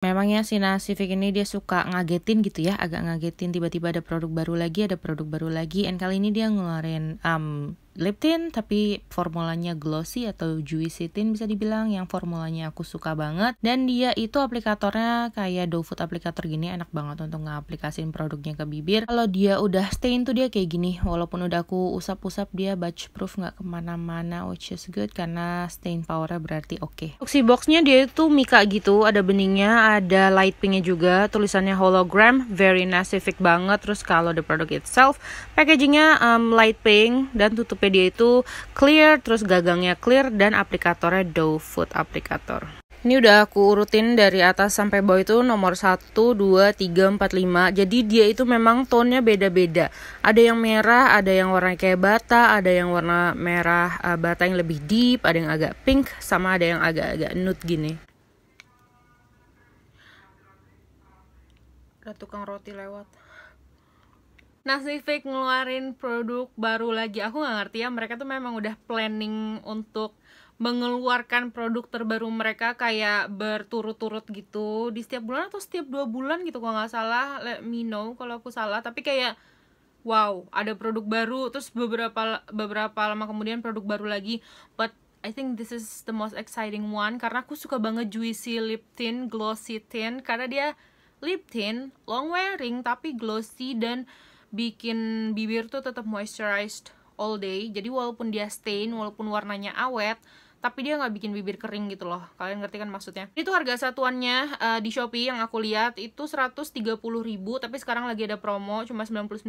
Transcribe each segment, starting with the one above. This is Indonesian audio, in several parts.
Memangnya sih, si Nasifik ini dia suka ngagetin gitu ya, agak ngagetin tiba-tiba ada produk baru lagi, ada produk baru lagi, and kali ini dia ngeluarin um, lip tint tapi formulanya glossy atau juicy tint bisa dibilang yang formulanya aku suka banget dan dia itu aplikatornya kayak doe food aplikator gini enak banget untuk ngaplikasin produknya ke bibir kalau dia udah stain tuh dia kayak gini walaupun udah aku usap-usap dia batch proof nggak kemana-mana which is good karena stain powernya berarti oke okay. boxnya dia itu mika gitu ada beningnya ada light pinknya juga tulisannya hologram very specific banget terus kalau the product itself packagingnya um, light pink dan tutup Tokopedia itu clear, terus gagangnya clear, dan aplikatornya dough food aplikator. Ini udah aku urutin dari atas sampai bawah itu nomor 1, 2, 3, 4, 5. Jadi dia itu memang tonnya beda-beda. Ada yang merah, ada yang warna kayak bata, ada yang warna merah uh, bata yang lebih deep, ada yang agak pink, sama ada yang agak-agak nude gini. Ada tukang roti lewat. Pacific ngeluarin produk baru lagi. Aku nggak ngerti ya, mereka tuh memang udah planning untuk mengeluarkan produk terbaru mereka kayak berturut-turut gitu di setiap bulan atau setiap dua bulan gitu kalau nggak salah let me know kalau aku salah tapi kayak wow ada produk baru terus beberapa beberapa lama kemudian produk baru lagi but I think this is the most exciting one karena aku suka banget juicy lip tint glossy tint karena dia lip tint long wearing tapi glossy dan bikin bibir tuh tetap moisturized all day jadi walaupun dia stain walaupun warnanya awet tapi dia nggak bikin bibir kering gitu loh kalian ngerti kan maksudnya itu harga satuannya uh, di Shopee yang aku lihat itu ribu tapi sekarang lagi ada promo cuma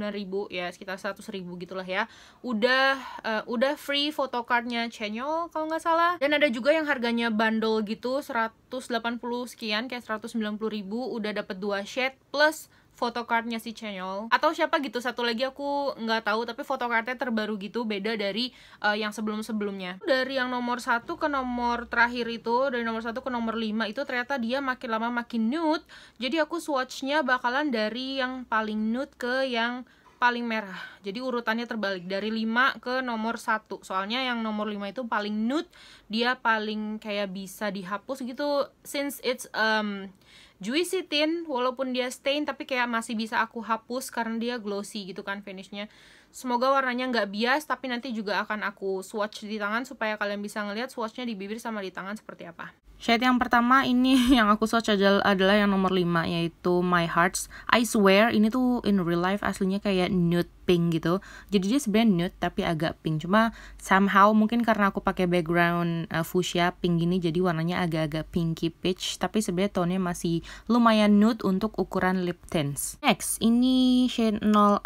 ribu ya sekitar 100.000 gitulah ya udah uh, udah free fotokartnya channel kalau nggak salah dan ada juga yang harganya bundle gitu 180 sekian kayak ribu udah dapat dua shade plus photocardnya si channel atau siapa gitu satu lagi aku nggak tahu tapi photocardnya terbaru gitu beda dari uh, yang sebelum sebelumnya dari yang nomor satu ke nomor terakhir itu dari nomor satu ke nomor 5 itu ternyata dia makin lama makin nude jadi aku swatchnya bakalan dari yang paling nude ke yang paling merah jadi urutannya terbalik dari 5 ke nomor 1 soalnya yang nomor 5 itu paling nude dia paling kayak bisa dihapus gitu since it's um, juicy tint walaupun dia stain tapi kayak masih bisa aku hapus karena dia glossy gitu kan finishnya semoga warnanya nggak bias tapi nanti juga akan aku swatch di tangan supaya kalian bisa ngeliat swatchnya di bibir sama di tangan seperti apa Shade yang pertama ini yang aku swatch adalah yang nomor 5 yaitu My Hearts. I swear ini tuh in real life aslinya kayak nude pink gitu jadi dia sebenarnya nude tapi agak pink cuma somehow mungkin karena aku pakai background uh, fuchsia pink gini jadi warnanya agak-agak pinky peach tapi sebenarnya tone masih lumayan nude untuk ukuran lip tints next ini shade 04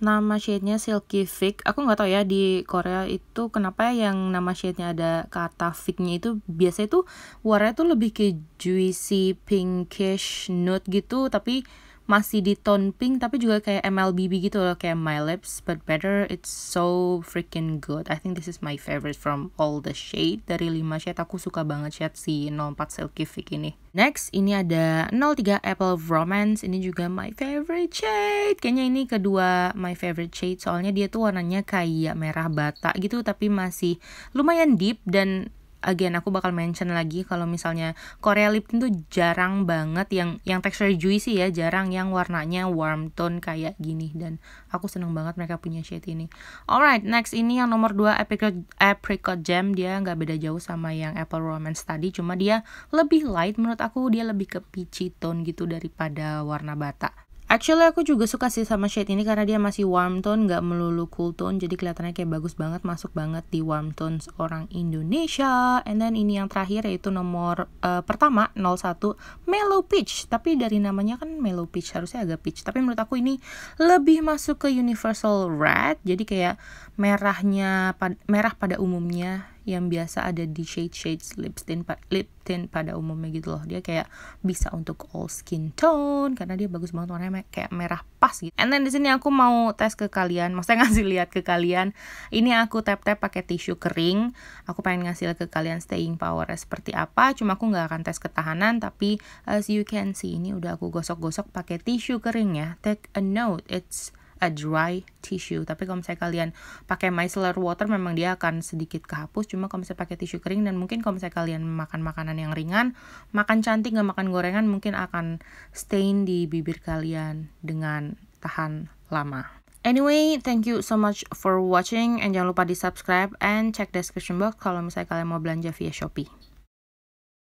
nama shade-nya silky fig aku nggak tahu ya di Korea itu kenapa ya yang nama shade-nya ada kata nya itu biasanya tuh warnanya tuh lebih ke juicy pinkish nude gitu tapi masih di tone pink tapi juga kayak MLBB gitu loh kayak My Lips But Better it's so freaking good I think this is my favorite from all the shade dari 5 shade aku suka banget shade si 04 Silky Fig ini next ini ada 03 Apple Romance ini juga my favorite shade kayaknya ini kedua my favorite shade soalnya dia tuh warnanya kayak merah bata gitu tapi masih lumayan deep dan again aku bakal mention lagi kalau misalnya Korea lip tint tuh jarang banget yang yang texture juicy ya jarang yang warnanya warm tone kayak gini dan aku seneng banget mereka punya shade ini alright next ini yang nomor 2 apricot, apricot jam dia nggak beda jauh sama yang apple romance tadi cuma dia lebih light menurut aku dia lebih ke peachy tone gitu daripada warna bata Actually aku juga suka sih sama shade ini karena dia masih warm tone, nggak melulu cool tone. Jadi kelihatannya kayak bagus banget, masuk banget di warm tones orang Indonesia. And then ini yang terakhir yaitu nomor uh, pertama 01 Mellow Peach. Tapi dari namanya kan Mellow Peach harusnya agak peach. Tapi menurut aku ini lebih masuk ke Universal Red. Jadi kayak merahnya merah pada umumnya yang biasa ada di shade-shades lip tint, lip tint pada umumnya gitu loh. Dia kayak bisa untuk all skin tone karena dia bagus banget warnanya kayak merah pas gitu. And then di sini aku mau tes ke kalian, maksudnya ngasih lihat ke kalian. Ini aku tap-tap pakai tisu kering. Aku pengen ngasih lihat ke kalian staying power seperti apa. Cuma aku nggak akan tes ketahanan tapi as you can see ini udah aku gosok-gosok pakai tisu kering ya. Take a note, it's a dry tissue tapi kalau misalnya kalian pakai micellar water memang dia akan sedikit kehapus cuma kalau misalnya pakai tisu kering dan mungkin kalau misalnya kalian makan makanan yang ringan makan cantik nggak makan gorengan mungkin akan stain di bibir kalian dengan tahan lama Anyway, thank you so much for watching and jangan lupa di subscribe and check description box kalau misalnya kalian mau belanja via Shopee.